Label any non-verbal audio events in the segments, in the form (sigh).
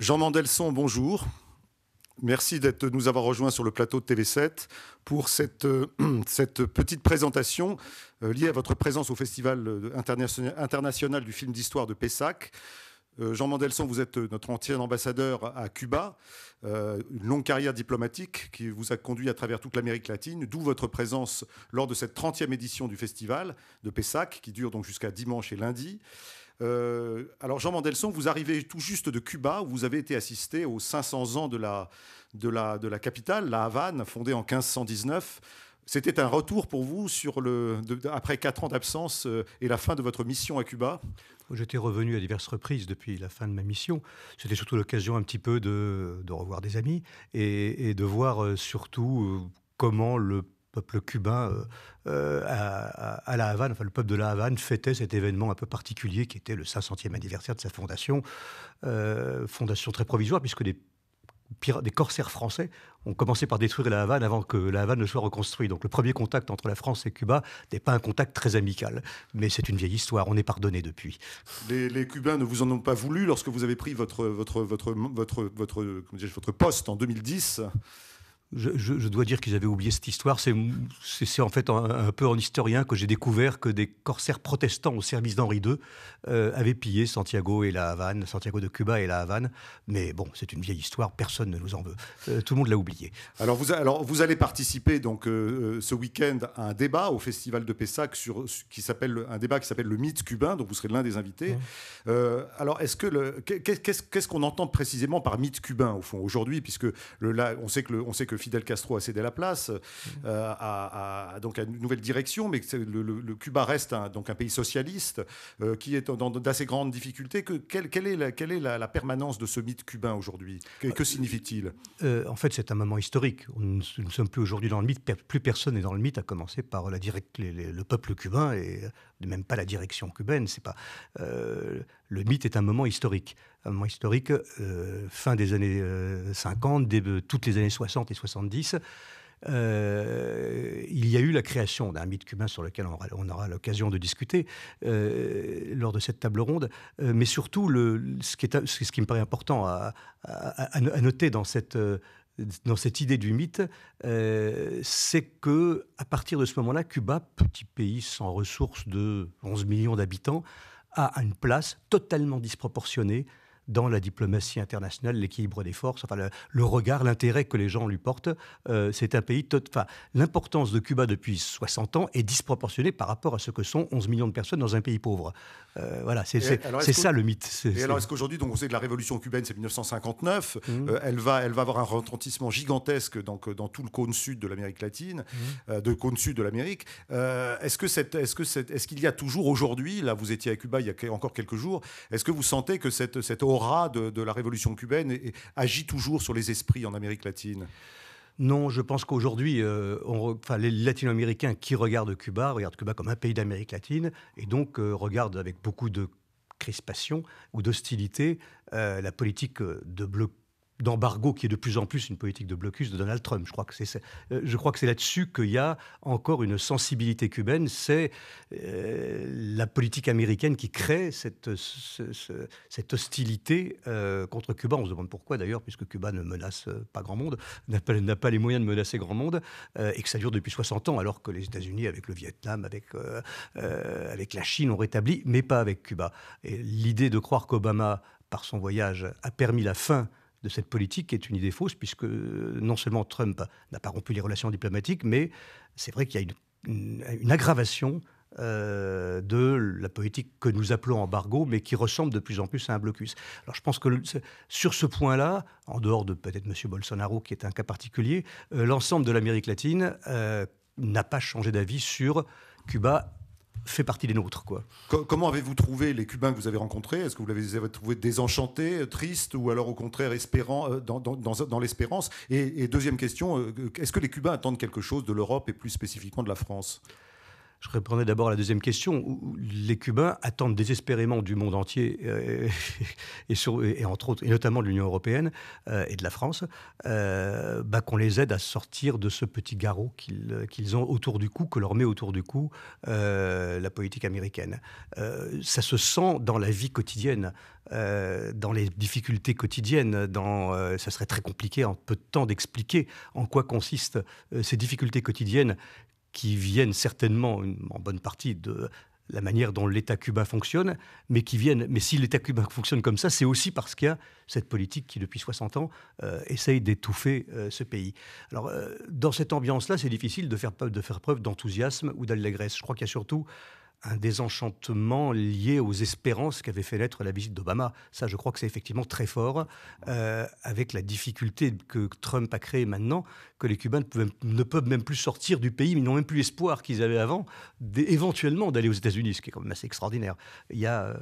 Jean Mandelson, bonjour. Merci de nous avoir rejoints sur le plateau de TV7 pour cette, euh, (clears throat) cette petite présentation euh, liée à votre présence au Festival international du film d'histoire de Pessac. Euh, Jean Mandelson, vous êtes notre ancien ambassadeur à Cuba, une longue carrière diplomatique qui vous a conduit à travers toute l'Amérique latine, d'où votre présence lors de cette 30e édition du festival de Pessac, qui dure donc jusqu'à dimanche et lundi. Euh, alors Jean Mandelson, vous arrivez tout juste de Cuba, où vous avez été assisté aux 500 ans de la, de la, de la capitale, la Havane, fondée en 1519. C'était un retour pour vous sur le, après quatre ans d'absence euh, et la fin de votre mission à Cuba J'étais revenu à diverses reprises depuis la fin de ma mission. C'était surtout l'occasion un petit peu de, revoir des amis et, et de voir euh, surtout comment le peuple cubain euh, euh, à, La Havane, enfin le peuple de La Havane fêtait cet événement un peu particulier qui était le 500e anniversaire de sa fondation, euh, fondation très provisoire puisque des, des corsaires français ont commencé par détruire La Havane avant que La Havane ne soit reconstruite. Donc le premier contact entre la France et Cuba n'est pas un contact très amical, mais c'est une vieille histoire, on est pardonné depuis. Les, Cubains ne vous en ont pas voulu lorsque vous avez pris votre, votre, votre, votre, votre, votre, votre poste en 2010 je, dois dire qu'ils avaient oublié cette histoire. C'est en fait un, peu en historien que j'ai découvert que des corsaires protestants au service d'Henri II euh, avaient pillé Santiago et la Havane, Santiago de Cuba et la Havane. Mais bon, c'est une vieille histoire, personne ne nous en veut. Euh, tout le monde l'a oublié. Alors vous, alors vous allez participer donc euh, ce week-end à un débat au Festival de Pessac sur, qui s'appelle un débat qui s'appelle le mythe cubain, donc vous serez l'un des invités. alors est-ce que qu'est-ce qu'on entend précisément par mythe cubain au fond aujourd'hui, puisque le, on sait que on sait que Fidel Castro a cédé la place euh, mmh. euh, à, donc une nouvelle direction, mais le, Cuba reste un, donc un pays socialiste euh, qui est dans d'assez grandes difficultés. quelle, est, la, quelle est la, permanence de ce mythe cubain aujourd'hui Que, signifie-t-il En fait, c'est un moment historique. Nous ne sommes plus aujourd'hui dans le mythe, plus personne n'est dans le mythe, à commencer par la le peuple cubain et même pas la direction cubaine. C'est pas le mythe est un moment historique un moment historique, euh, fin des années 50, euh, début, euh, toutes les années 60 et 70. il y a eu la création d'un mythe cubain sur lequel on aura, l'occasion de discuter lors de cette table ronde, mais surtout ce, qui me paraît important à, noter dans cette, dans cette idée du mythe, c'est que à partir de ce moment-là, Cuba, petit pays sans ressources de 11 millions d'habitants, a une place totalement disproportionnée dans la diplomatie internationale, l'équilibre des forces, enfin le, regard, l'intérêt que les gens lui portent. Euh, c'est un pays, enfin l'importance de Cuba depuis 60 ans est disproportionnée par rapport à ce que sont 11 millions de personnes dans un pays pauvre. Euh, voilà, c'est ça le mythe. et alors est-ce qu'aujourd'hui, donc on sait que la révolution cubaine c'est 1959, mmh. euh, elle va, elle va avoir un retentissement gigantesque donc dans tout le cône sud de l'Amérique latine, mmh. de cône sud de l'Amérique. Est-ce que est-ce que est-ce qu'il y a toujours aujourd'hui, là vous étiez à Cuba il y a encore quelques jours, est-ce que vous sentez que cette cette aura de, la révolution cubaine et, agit toujours sur les esprits en Amérique latine non, je pense qu'aujourd'hui, euh, on enfin, les latino-américains qui regardent Cuba regardent Cuba comme un pays d'Amérique latine et donc euh, regardent avec beaucoup de crispation ou d'hostilité euh, la politique de bloc d'embargo qui est de plus en plus une politique de blocus de Donald Trump. Je crois que c'est, euh, je crois que c'est là-dessus qu'il y a encore une sensibilité cubaine. C'est euh, la politique américaine qui crée cette, cette hostilité euh, contre Cuba. On se demande pourquoi d'ailleurs, puisque Cuba ne menace pas grand monde, n'a pas, les moyens de menacer grand monde, et que ça dure depuis 60 ans, alors que les États-Unis, avec le Vietnam, avec, avec la Chine, ont rétabli, mais pas avec Cuba. Et l'idée de croire qu'Obama par son voyage, a permis la fin de cette politique est une idée fausse, puisque euh, non seulement Trump n'a pas rompu les relations diplomatiques, mais c'est vrai qu'il y a une, aggravation euh, de la politique que nous appelons embargo, mais qui ressemble de plus en plus à un blocus. Alors je pense que sur ce point-là, en dehors de peut-être M. Bolsonaro, qui est un cas particulier, euh, l'ensemble de l'Amérique latine n'a pas changé d'avis sur Cuba fait partie des nôtres. Quoi. Comment avez-vous trouvé les Cubains que vous avez rencontrés Est-ce que vous les avez trouvés désenchantés, euh, tristes ou alors au contraire espérant, euh, dans, l'espérance et, et, deuxième question, euh, est-ce que les Cubains attendent quelque chose de l'Europe et plus spécifiquement de la France je répondrai d'abord à la deuxième question. Où les Cubains attendent désespérément du monde entier, euh, (laughs) et, entre autres, et notamment de l'Union européenne euh, et de la France, euh, bah, qu'on les aide à sortir de ce petit garrot qu'ils ont autour du cou, que leur met autour du cou la politique américaine. ça se sent dans la vie quotidienne. dans les difficultés quotidiennes. Dans, ça serait très compliqué en peu de temps d'expliquer en quoi consistent ces difficultés quotidiennes qui viennent certainement en bonne partie de la manière dont l'État cubain fonctionne, mais qui viennent. Mais si l'État cubain fonctionne comme ça, c'est aussi parce qu'il y a cette politique qui, depuis 60 ans, euh, essaye d'étouffer euh, ce pays. Alors, euh, dans cette ambiance-là, c'est difficile de faire, de faire preuve d'enthousiasme ou d'allégresse. Je crois qu'il y a surtout un désenchantement lié aux espérances qu'avait fait naître la visite d'Obama. Ça, je crois que c'est effectivement très fort, euh, avec la difficulté que Trump a créée maintenant, que les Cubains ne peuvent, ne peuvent même plus sortir du pays, mais ils n'ont même plus l'espoir qu'ils avaient avant, éventuellement d'aller aux États-Unis, ce qui est quand même assez extraordinaire. Il y a, euh,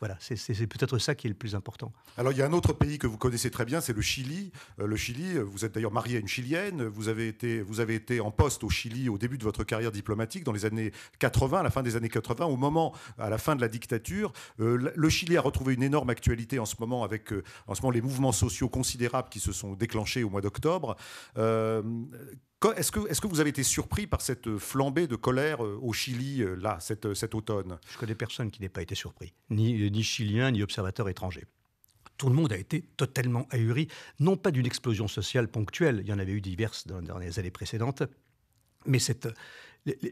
voilà, c'est peut-être ça qui est le plus important. Alors, il y a un autre pays que vous connaissez très bien, c'est le Chili. Euh, le Chili, vous êtes d'ailleurs marié à une Chilienne, vous avez, été, vous avez été en poste au Chili au début de votre carrière diplomatique, dans les années 80, à la fin des années au moment, à la fin de la dictature. Euh, le Chili a retrouvé une énorme actualité en ce moment avec euh, en ce moment, les mouvements sociaux considérables qui se sont déclenchés au mois d'octobre. Euh, est-ce que, est que, vous avez été surpris par cette flambée de colère au Chili, là, cet, cet automne Je connais personne qui n'ait pas été surpris, ni, ni chilien, ni observateur étranger tout le monde a été totalement ahuri, non pas d'une explosion sociale ponctuelle, il y en avait eu diverses dans, dans les années précédentes, mais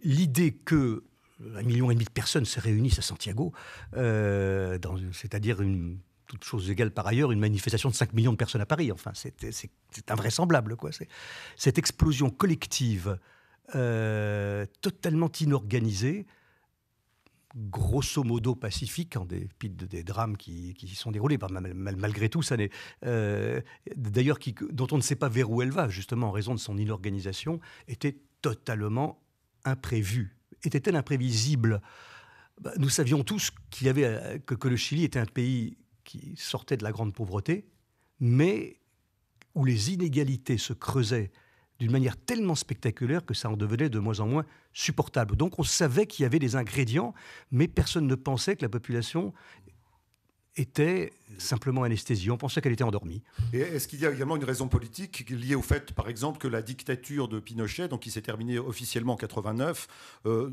l'idée que un million et demi de personnes se réunissent à Santiago, euh, c'est-à-dire une toute chose égale par ailleurs, une manifestation de 5 millions de personnes à Paris. Enfin, c'est invraisemblable. Quoi. Cette explosion collective euh, totalement inorganisée, grosso modo pacifique, en dépit des, des drames qui, qui sont déroulés, malgré tout, euh, d'ailleurs dont on ne sait pas vers où elle va, justement en raison de son inorganisation, était totalement imprévue était-elle imprévisible bah, Nous savions tous y avait, euh, que, que, le Chili était un pays qui sortait de la grande pauvreté, mais où les inégalités se creusaient d'une manière tellement spectaculaire que ça en devenait de moins en moins supportable. Donc on savait qu'il y avait des ingrédients, mais personne ne pensait que la population était simplement anesthésie. On pensait qu'elle était endormie. Et est-ce qu'il y a également une raison politique liée au fait, par exemple, que la dictature de Pinochet, donc qui s'est terminée officiellement en 89, euh,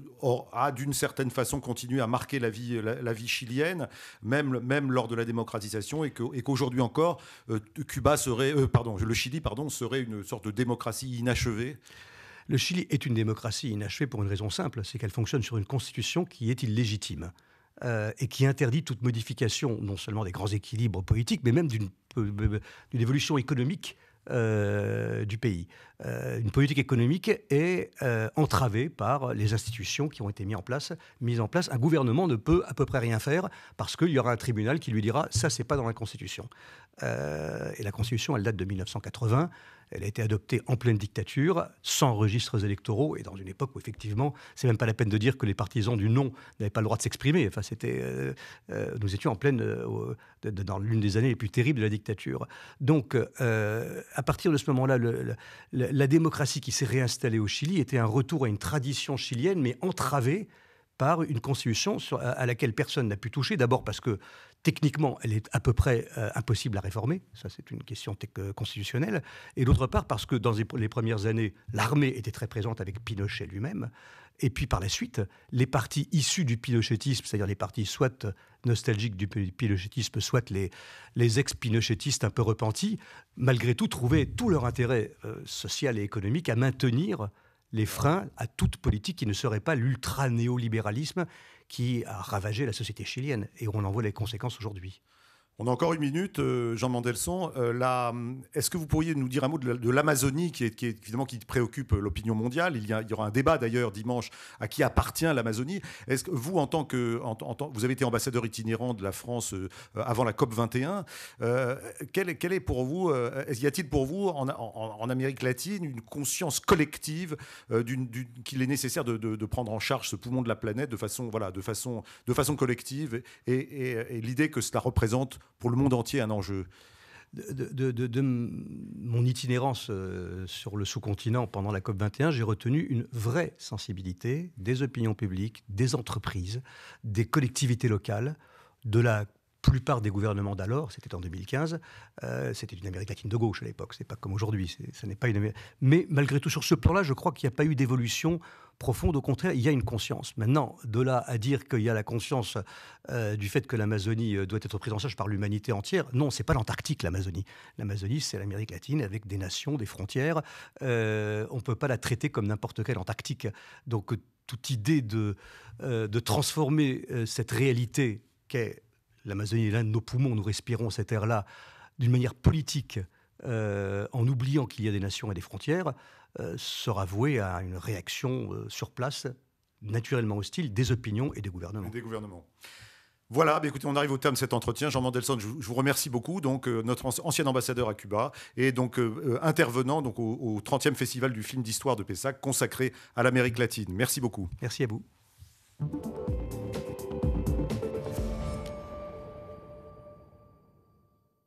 a d'une certaine façon continué à marquer la vie, chilienne, même, même lors de la démocratisation, et, qu'aujourd'hui encore, euh, Cuba serait, euh, pardon, le Chili, pardon, serait une sorte de démocratie inachevée. Le Chili est une démocratie inachevée pour une raison simple, c'est qu'elle fonctionne sur une constitution qui est illégitime. Euh, et qui interdit toute modification, non seulement des grands équilibres politiques, mais même d'une euh, évolution économique euh, du pays. une politique économique est entravée par les institutions qui ont été mises en place. Mises en place. Un gouvernement ne peut à peu près rien faire parce qu'il y aura un tribunal qui lui dira ça, c'est pas dans la Constitution. et la Constitution, elle date de 1980. Elle a été adoptée en pleine dictature, sans registres électoraux, et dans une époque où effectivement, c'est même pas la peine de dire que les partisans du non n'avaient pas le droit de s'exprimer. Enfin, euh, euh, nous étions en pleine, euh, dans l'une des années les plus terribles de la dictature. Donc, à partir de ce moment-là, la démocratie qui s'est réinstallée au Chili était un retour à une tradition chilienne, mais entravée une constitution à, laquelle personne n'a pu toucher, d'abord parce que techniquement, elle est à peu près euh, impossible à réformer, ça c'est une question euh, constitutionnelle, et d'autre part parce que dans les premières années, l'armée était très présente avec Pinochet lui-même, et puis par la suite, les partis issus du pinochetisme c'est-à-dire les partis soit nostalgiques du pinochetisme soit les, les ex pinochetistes un peu repentis, malgré tout trouvaient tout leur intérêt euh, social et économique à maintenir les freins à toute politique qui ne serait pas l'ultra-néolibéralisme qui a ravagé la société chilienne. Et on en voit les conséquences aujourd'hui. On a encore une minute, euh, Jean Mandelson. Euh, euh, est-ce que vous pourriez nous dire un mot de l'Amazonie, qui, est, évidemment qui préoccupe l'opinion mondiale il y, aura un débat d'ailleurs dimanche à qui appartient l'Amazonie. Est-ce que vous, en tant que, vous avez été ambassadeur itinérant de la France avant la COP 21, quel, est pour vous, y a-t-il pour vous en, Amérique latine une conscience collective qu'il est nécessaire de, prendre en charge ce poumon de la planète de façon, voilà, de façon, de façon collective et l'idée que cela représente pour le monde entier un enjeu. De, mon itinérance euh, sur le sous-continent pendant la COP21, j'ai retenu une vraie sensibilité des opinions publiques, des entreprises, des collectivités locales, de la plupart des gouvernements d'alors, c'était en 2015, euh, c'était une Amérique latine de gauche à l'époque, c'est pas comme aujourd'hui, ça n'est pas une. Mais malgré tout, sur ce plan-là, je crois qu'il n'y a pas eu d'évolution profonde. Au contraire, il y a une conscience. Maintenant, de là à dire qu'il y a la conscience euh, du fait que l'Amazonie euh, doit être prise en charge par l'humanité entière, non, c'est pas l'Antarctique, l'Amazonie. L'Amazonie, c'est l'Amérique latine avec des nations, des frontières. on ne peut pas la traiter comme n'importe quelle Antarctique. Donc, toute idée de, de transformer cette réalité qu'est l'Amazonie est l'un de nos poumons, nous respirons cette air-là d'une manière politique, euh, en oubliant qu'il y a des nations et des frontières, euh, sera voué à une réaction euh, sur place naturellement hostile des opinions et des gouvernements. des gouvernements. Voilà, bah, écoutez, on arrive au terme de cet entretien. Jean Mandelson, je, vous remercie beaucoup. Donc, notre ancien ambassadeur à Cuba et donc intervenant donc, au, 30e Festival du film d'histoire de Pessac consacré à l'Amérique latine. Merci beaucoup. Merci à vous.